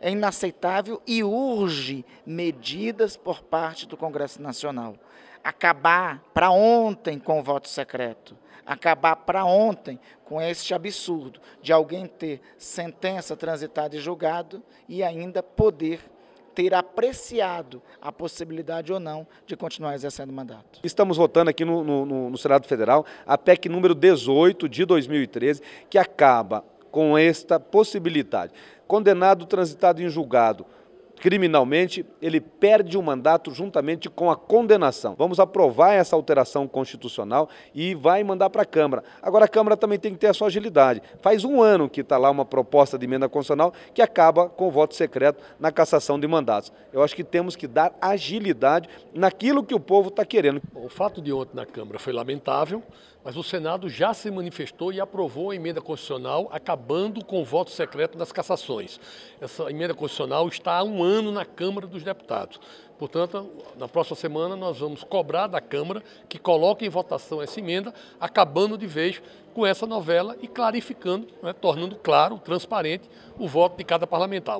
é inaceitável e urge medidas por parte do Congresso Nacional. Acabar para ontem com o voto secreto, acabar para ontem com este absurdo de alguém ter sentença transitada e julgado e ainda poder ter apreciado a possibilidade ou não de continuar exercendo o mandato. Estamos votando aqui no, no, no, Senado Federal a PEC número 18 de 2013, que acaba com esta possibilidade condenado transitado em julgado criminalmente, ele perde o mandato juntamente com a condenação. Vamos aprovar essa alteração constitucional e vai mandar para a Câmara. Agora, a Câmara também tem que ter a sua agilidade. Faz um ano que está lá uma proposta de emenda constitucional que acaba com o voto secreto na cassação de mandatos. Eu acho que temos que dar agilidade naquilo que o povo está querendo. o fato de ontem na Câmara foi lamentável, mas o Senado já se manifestou e aprovou a emenda constitucional acabando com o voto secreto nas cassações. Essa emenda constitucional está há um ano ano na Câmara dos Deputados. Portanto, na próxima semana nós vamos cobrar da Câmara que coloque em votação essa emenda, acabando de vez com essa novela e clarificando, né, tornando claro, transparente, o voto de cada parlamentar.